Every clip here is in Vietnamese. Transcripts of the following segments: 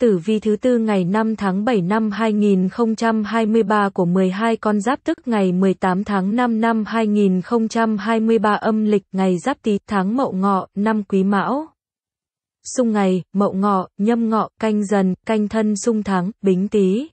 Tử vi thứ tư ngày 5 tháng 7 năm 2023 của 12 con giáp tức ngày 18 tháng 5 năm 2023 âm lịch ngày giáp tý tháng mậu ngọ năm quý mão. Xung ngày, mậu ngọ, nhâm ngọ, canh dần, canh thân xung tháng, bính tý.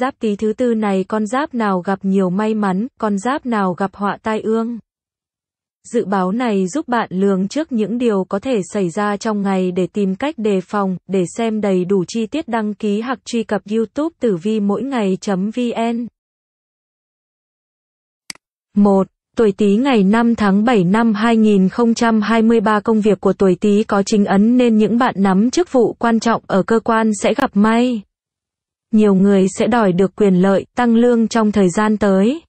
Giáp tý thứ tư này con giáp nào gặp nhiều may mắn, con giáp nào gặp họa tai ương. Dự báo này giúp bạn lường trước những điều có thể xảy ra trong ngày để tìm cách đề phòng, để xem đầy đủ chi tiết đăng ký hoặc truy cập YouTube tử vi mỗi ngày.vn. 1. Tuổi Tý ngày 5 tháng 7 năm 2023 công việc của tuổi Tý có chính ấn nên những bạn nắm chức vụ quan trọng ở cơ quan sẽ gặp may. Nhiều người sẽ đòi được quyền lợi, tăng lương trong thời gian tới.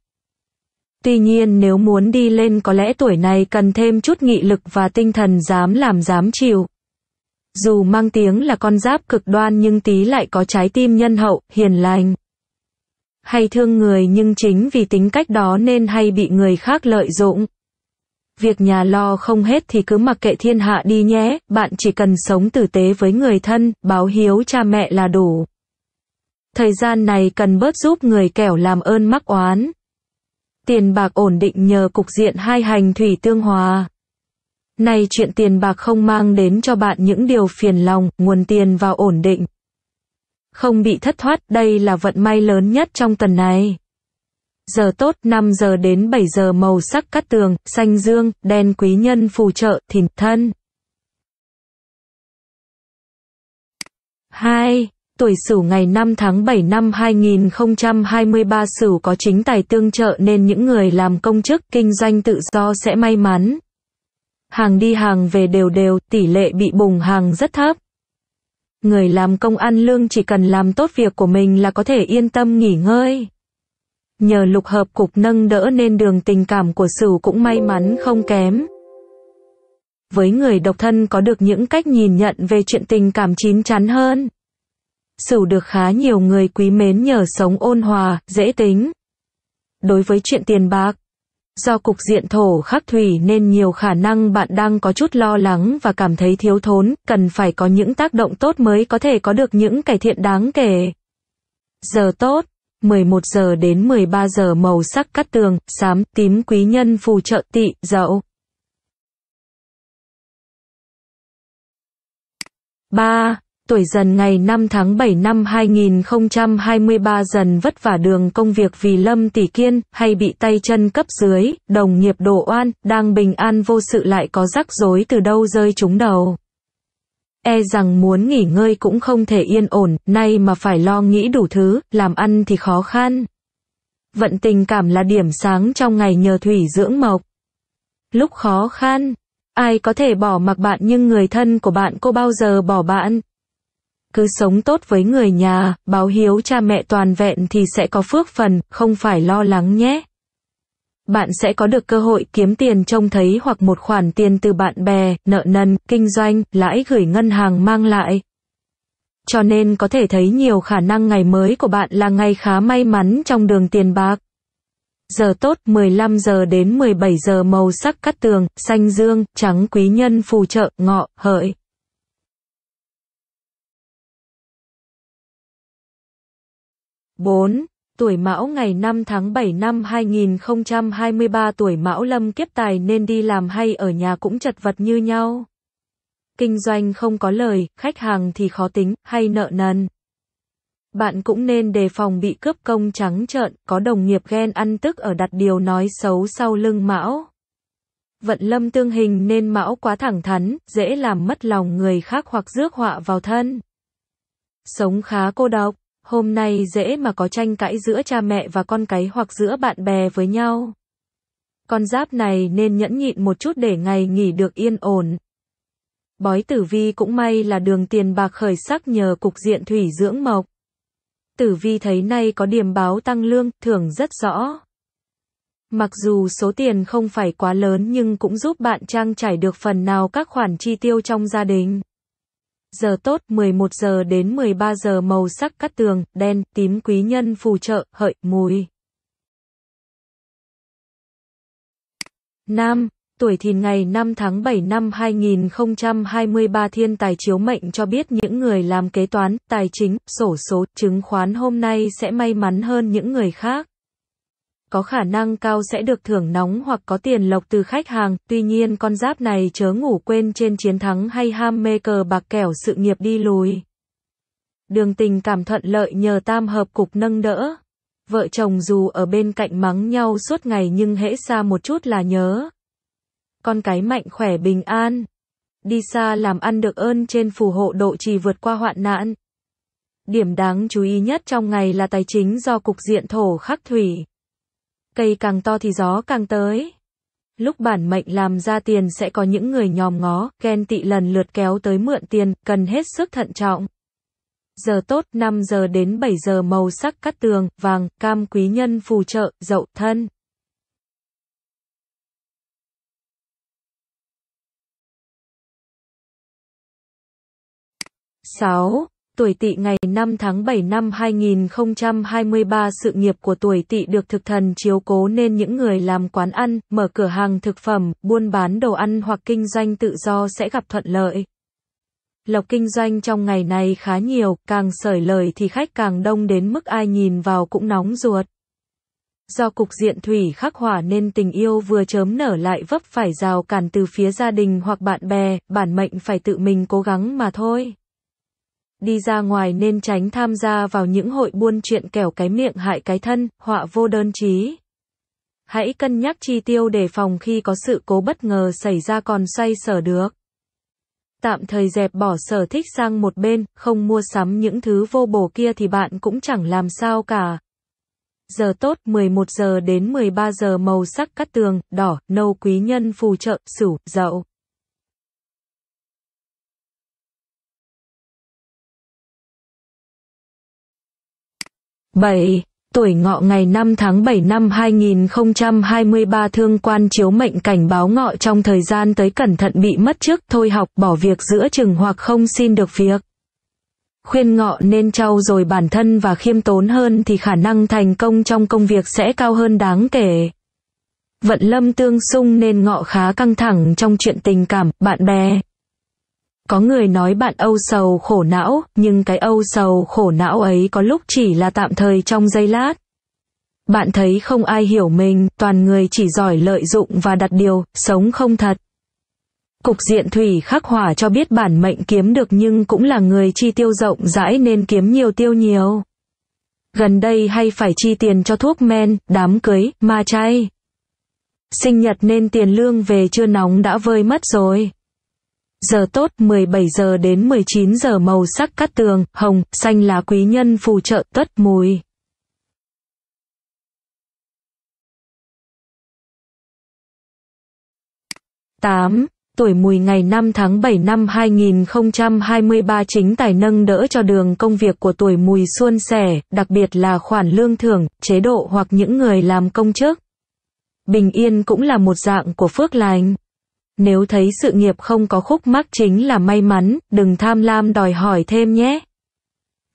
Tuy nhiên nếu muốn đi lên có lẽ tuổi này cần thêm chút nghị lực và tinh thần dám làm dám chịu. Dù mang tiếng là con giáp cực đoan nhưng tí lại có trái tim nhân hậu, hiền lành. Hay thương người nhưng chính vì tính cách đó nên hay bị người khác lợi dụng. Việc nhà lo không hết thì cứ mặc kệ thiên hạ đi nhé, bạn chỉ cần sống tử tế với người thân, báo hiếu cha mẹ là đủ. Thời gian này cần bớt giúp người kẻo làm ơn mắc oán. Tiền bạc ổn định nhờ cục diện hai hành thủy tương hòa. này chuyện tiền bạc không mang đến cho bạn những điều phiền lòng, nguồn tiền vào ổn định. Không bị thất thoát, đây là vận may lớn nhất trong tuần này. Giờ tốt 5 giờ đến 7 giờ màu sắc cắt tường, xanh dương, đen quý nhân phù trợ, thìn thân. 2 tuổi Sửu ngày 5 tháng 7 năm 2023 Sửu có chính tài tương trợ nên những người làm công chức, kinh doanh tự do sẽ may mắn. Hàng đi hàng về đều đều, tỷ lệ bị bùng hàng rất thấp. Người làm công ăn lương chỉ cần làm tốt việc của mình là có thể yên tâm nghỉ ngơi. Nhờ lục hợp cục nâng đỡ nên đường tình cảm của Sửu cũng may mắn không kém với người độc thân có được những cách nhìn nhận về chuyện tình cảm chín chắn hơn. Sửu được khá nhiều người quý mến nhờ sống ôn hòa, dễ tính. Đối với chuyện tiền bạc, do cục diện thổ khắc thủy nên nhiều khả năng bạn đang có chút lo lắng và cảm thấy thiếu thốn, cần phải có những tác động tốt mới có thể có được những cải thiện đáng kể. Giờ tốt 11 giờ đến 13 giờ màu sắc cắt tường, xám, tím quý nhân phù trợ tị, dậu. 3 tuổi dần ngày 5 tháng 7 năm 2023 dần vất vả đường công việc vì Lâm Tỷ Kiên, hay bị tay chân cấp dưới, đồng nghiệp đổ oan, đang bình an vô sự lại có rắc rối từ đâu rơi trúng đầu. E rằng muốn nghỉ ngơi cũng không thể yên ổn, nay mà phải lo nghĩ đủ thứ, làm ăn thì khó khăn. Vận tình cảm là điểm sáng trong ngày nhờ thủy dưỡng mộc. Lúc khó khăn, ai có thể bỏ mặc bạn nhưng người thân của bạn cô bao giờ bỏ bạn, cứ sống tốt với người nhà, báo hiếu cha mẹ toàn vẹn thì sẽ có phước phần, không phải lo lắng nhé. Bạn sẽ có được cơ hội kiếm tiền trông thấy hoặc một khoản tiền từ bạn bè, nợ nần, kinh doanh, lãi gửi ngân hàng mang lại. Cho nên có thể thấy nhiều khả năng ngày mới của bạn là ngày khá may mắn trong đường tiền bạc. Giờ tốt 15 giờ đến 17 giờ màu sắc cắt tường, xanh dương, trắng quý nhân phù trợ, ngọ, hợi. 4. Tuổi Mão ngày 5 tháng 7 năm 2023 tuổi Mão lâm kiếp tài nên đi làm hay ở nhà cũng chật vật như nhau. Kinh doanh không có lời, khách hàng thì khó tính, hay nợ nần. Bạn cũng nên đề phòng bị cướp công trắng trợn, có đồng nghiệp ghen ăn tức ở đặt điều nói xấu sau lưng Mão. Vận lâm tương hình nên Mão quá thẳng thắn, dễ làm mất lòng người khác hoặc rước họa vào thân. Sống khá cô độc. Hôm nay dễ mà có tranh cãi giữa cha mẹ và con cái hoặc giữa bạn bè với nhau. Con giáp này nên nhẫn nhịn một chút để ngày nghỉ được yên ổn. Bói tử vi cũng may là đường tiền bạc khởi sắc nhờ cục diện thủy dưỡng mộc. Tử vi thấy nay có điểm báo tăng lương, thưởng rất rõ. Mặc dù số tiền không phải quá lớn nhưng cũng giúp bạn trang trải được phần nào các khoản chi tiêu trong gia đình giờ tốt 11 giờ đến 13 giờ màu sắc cắt tường, đen, tím quý nhân phù trợ, hợi, mùi. Nam, tuổi thìn ngày 5 tháng 7 năm 2023 thiên tài chiếu mệnh cho biết những người làm kế toán, tài chính, sổ số, chứng khoán hôm nay sẽ may mắn hơn những người khác có khả năng cao sẽ được thưởng nóng hoặc có tiền lộc từ khách hàng. Tuy nhiên con giáp này chớ ngủ quên trên chiến thắng hay ham mê cờ bạc kẻo sự nghiệp đi lùi. Đường tình cảm thuận lợi nhờ tam hợp cục nâng đỡ. Vợ chồng dù ở bên cạnh mắng nhau suốt ngày nhưng hễ xa một chút là nhớ. Con cái mạnh khỏe bình an. Đi xa làm ăn được ơn trên phù hộ độ trì vượt qua hoạn nạn. Điểm đáng chú ý nhất trong ngày là tài chính do cục diện thổ khắc thủy cây càng to thì gió càng tới. Lúc bản mệnh làm ra tiền sẽ có những người nhòm ngó, ghen tị lần lượt kéo tới mượn tiền, cần hết sức thận trọng. Giờ tốt 5 giờ đến 7 giờ màu sắc cắt tường, vàng, cam quý nhân phù trợ, dậu, thân. sáu Tuổi Tỵ ngày 5 tháng 7 năm 2023 sự nghiệp của tuổi Tỵ được thực thần chiếu cố nên những người làm quán ăn, mở cửa hàng thực phẩm, buôn bán đồ ăn hoặc kinh doanh tự do sẽ gặp thuận lợi. Lộc kinh doanh trong ngày này khá nhiều, càng sởi lời thì khách càng đông đến mức ai nhìn vào cũng nóng ruột. Do cục diện thủy khắc hỏa nên tình yêu vừa chớm nở lại vấp phải rào cản từ phía gia đình hoặc bạn bè, bản mệnh phải tự mình cố gắng mà thôi đi ra ngoài nên tránh tham gia vào những hội buôn chuyện kẻo cái miệng hại cái thân, họa vô đơn chí. Hãy cân nhắc chi tiêu để phòng khi có sự cố bất ngờ xảy ra còn xoay sở được. Tạm thời dẹp bỏ sở thích sang một bên, không mua sắm những thứ vô bổ kia thì bạn cũng chẳng làm sao cả. Giờ tốt 11 giờ đến 13 giờ màu sắc cắt tường, đỏ, nâu quý nhân phù trợ, sửu, dậu. 7. Tuổi ngọ ngày 5 tháng 7 năm 2023 thương quan chiếu mệnh cảnh báo ngọ trong thời gian tới cẩn thận bị mất trước thôi học bỏ việc giữa chừng hoặc không xin được việc. Khuyên ngọ nên trau dồi bản thân và khiêm tốn hơn thì khả năng thành công trong công việc sẽ cao hơn đáng kể. Vận lâm tương xung nên ngọ khá căng thẳng trong chuyện tình cảm, bạn bè, có người nói bạn âu sầu khổ não, nhưng cái âu sầu khổ não ấy có lúc chỉ là tạm thời trong giây lát. Bạn thấy không ai hiểu mình, toàn người chỉ giỏi lợi dụng và đặt điều, sống không thật. Cục diện thủy khắc hỏa cho biết bản mệnh kiếm được nhưng cũng là người chi tiêu rộng rãi nên kiếm nhiều tiêu nhiều. Gần đây hay phải chi tiền cho thuốc men, đám cưới, ma chay. Sinh nhật nên tiền lương về chưa nóng đã vơi mất rồi. Giờ tốt 17 giờ đến 19 giờ màu sắc cát tường, hồng, xanh là quý nhân phù trợ tuất mùi. tám Tuổi mùi ngày 5 tháng 7 năm 2023 chính tài nâng đỡ cho đường công việc của tuổi mùi xuân sẻ, đặc biệt là khoản lương thưởng, chế độ hoặc những người làm công chức. Bình yên cũng là một dạng của phước lành. Nếu thấy sự nghiệp không có khúc mắc chính là may mắn, đừng tham lam đòi hỏi thêm nhé.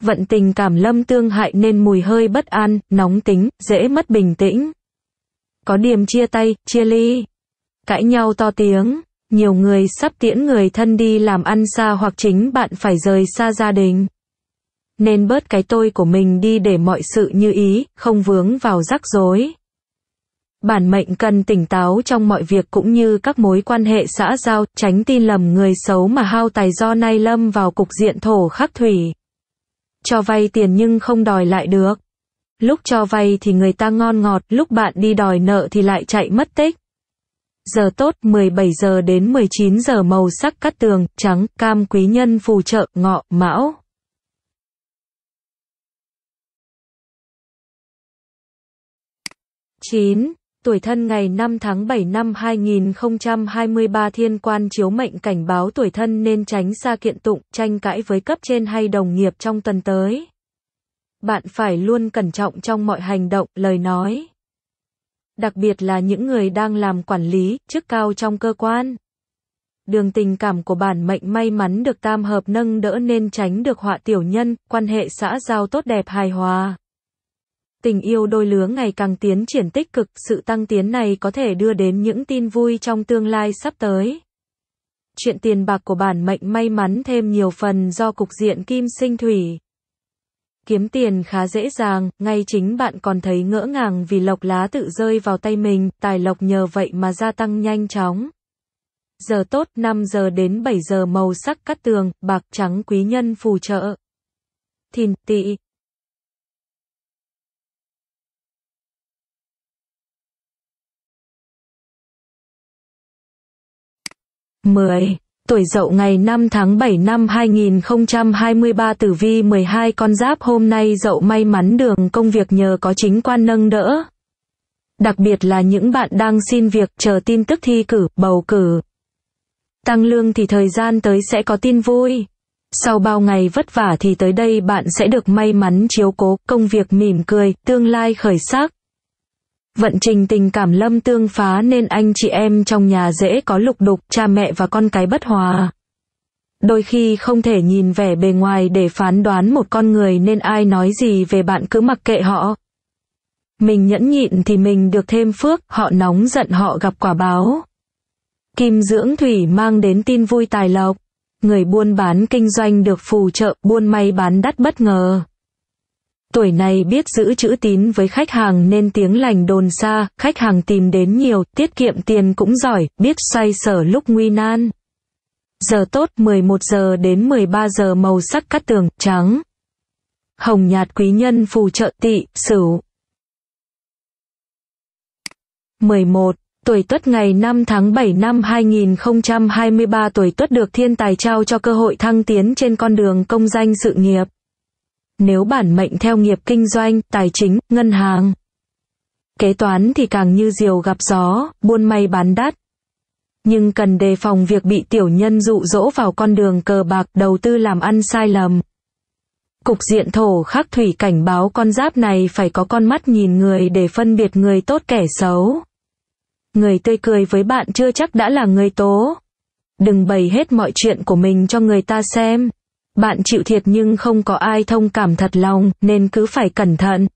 Vận tình cảm lâm tương hại nên mùi hơi bất an, nóng tính, dễ mất bình tĩnh. Có điểm chia tay, chia ly. Cãi nhau to tiếng, nhiều người sắp tiễn người thân đi làm ăn xa hoặc chính bạn phải rời xa gia đình. Nên bớt cái tôi của mình đi để mọi sự như ý, không vướng vào rắc rối bản mệnh cần tỉnh táo trong mọi việc cũng như các mối quan hệ xã giao, tránh tin lầm người xấu mà hao tài do nay lâm vào cục diện thổ khắc thủy. Cho vay tiền nhưng không đòi lại được. Lúc cho vay thì người ta ngon ngọt, lúc bạn đi đòi nợ thì lại chạy mất tích. Giờ tốt 17 giờ đến 19 giờ màu sắc cắt tường, trắng, cam quý nhân phù trợ, ngọ, mão. chín tuổi thân ngày 5 tháng 7 năm 2023 thiên quan chiếu mệnh cảnh báo tuổi thân nên tránh xa kiện tụng, tranh cãi với cấp trên hay đồng nghiệp trong tuần tới. Bạn phải luôn cẩn trọng trong mọi hành động, lời nói. Đặc biệt là những người đang làm quản lý, chức cao trong cơ quan. Đường tình cảm của bản mệnh may mắn được tam hợp nâng đỡ nên tránh được họa tiểu nhân, quan hệ xã giao tốt đẹp hài hòa. Tình yêu đôi lứa ngày càng tiến triển tích cực, sự tăng tiến này có thể đưa đến những tin vui trong tương lai sắp tới. Chuyện tiền bạc của bản mệnh may mắn thêm nhiều phần do cục diện kim sinh thủy. Kiếm tiền khá dễ dàng, ngay chính bạn còn thấy ngỡ ngàng vì lộc lá tự rơi vào tay mình, tài lộc nhờ vậy mà gia tăng nhanh chóng. Giờ tốt 5 giờ đến 7 giờ màu sắc cắt tường, bạc trắng quý nhân phù trợ. Thìn, tỵ, 10. Tuổi dậu ngày 5 tháng 7 năm 2023 tử vi 12 con giáp hôm nay dậu may mắn đường công việc nhờ có chính quan nâng đỡ. Đặc biệt là những bạn đang xin việc chờ tin tức thi cử, bầu cử. Tăng lương thì thời gian tới sẽ có tin vui. Sau bao ngày vất vả thì tới đây bạn sẽ được may mắn chiếu cố, công việc mỉm cười, tương lai khởi sắc. Vận trình tình cảm lâm tương phá nên anh chị em trong nhà dễ có lục đục, cha mẹ và con cái bất hòa. Đôi khi không thể nhìn vẻ bề ngoài để phán đoán một con người nên ai nói gì về bạn cứ mặc kệ họ. Mình nhẫn nhịn thì mình được thêm phước, họ nóng giận họ gặp quả báo. Kim dưỡng thủy mang đến tin vui tài lộc. Người buôn bán kinh doanh được phù trợ, buôn may bán đắt bất ngờ. Tuổi này biết giữ chữ tín với khách hàng nên tiếng lành đồn xa, khách hàng tìm đến nhiều, tiết kiệm tiền cũng giỏi, biết xoay sở lúc nguy nan. Giờ tốt 11 giờ đến 13 giờ màu sắc cắt tường, trắng. Hồng nhạt quý nhân phù trợ tỵ, sửu. 11. Tuổi Tuất ngày 5 tháng 7 năm 2023 tuổi Tuất được thiên tài trao cho cơ hội thăng tiến trên con đường công danh sự nghiệp nếu bản mệnh theo nghiệp kinh doanh, tài chính, ngân hàng. Kế toán thì càng như diều gặp gió, buôn may bán đắt. Nhưng cần đề phòng việc bị tiểu nhân dụ dỗ vào con đường cờ bạc đầu tư làm ăn sai lầm. Cục diện thổ khắc thủy cảnh báo con giáp này phải có con mắt nhìn người để phân biệt người tốt kẻ xấu. Người tươi cười với bạn chưa chắc đã là người tố. Đừng bày hết mọi chuyện của mình cho người ta xem. Bạn chịu thiệt nhưng không có ai thông cảm thật lòng, nên cứ phải cẩn thận.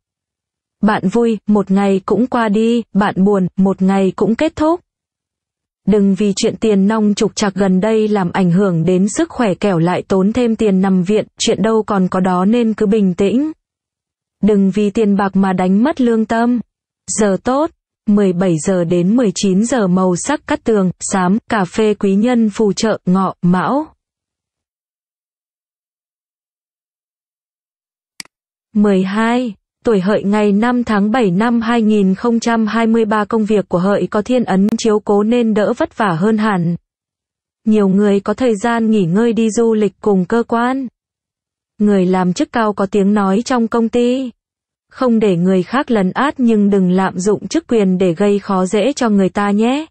Bạn vui, một ngày cũng qua đi, bạn buồn, một ngày cũng kết thúc. Đừng vì chuyện tiền nong trục trặc gần đây làm ảnh hưởng đến sức khỏe kẻo lại tốn thêm tiền nằm viện, chuyện đâu còn có đó nên cứ bình tĩnh. Đừng vì tiền bạc mà đánh mất lương tâm. Giờ tốt, 17 giờ đến 19 giờ màu sắc cắt tường, xám, cà phê quý nhân phù trợ, ngọ, mão. 12. Tuổi hợi ngày 5 tháng 7 năm 2023 công việc của hợi có thiên ấn chiếu cố nên đỡ vất vả hơn hẳn. Nhiều người có thời gian nghỉ ngơi đi du lịch cùng cơ quan. Người làm chức cao có tiếng nói trong công ty. Không để người khác lấn át nhưng đừng lạm dụng chức quyền để gây khó dễ cho người ta nhé.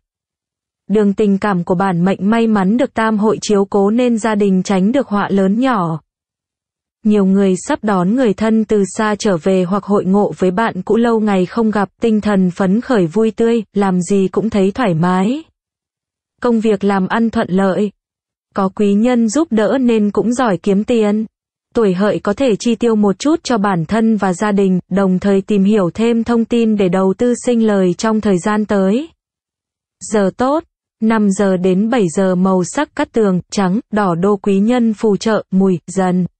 Đường tình cảm của bản mệnh may mắn được tam hội chiếu cố nên gia đình tránh được họa lớn nhỏ. Nhiều người sắp đón người thân từ xa trở về hoặc hội ngộ với bạn cũ lâu ngày không gặp, tinh thần phấn khởi vui tươi, làm gì cũng thấy thoải mái. Công việc làm ăn thuận lợi. Có quý nhân giúp đỡ nên cũng giỏi kiếm tiền. Tuổi hợi có thể chi tiêu một chút cho bản thân và gia đình, đồng thời tìm hiểu thêm thông tin để đầu tư sinh lời trong thời gian tới. Giờ tốt 5 giờ đến 7 giờ màu sắc cắt tường, trắng, đỏ đô quý nhân phù trợ, mùi, dần.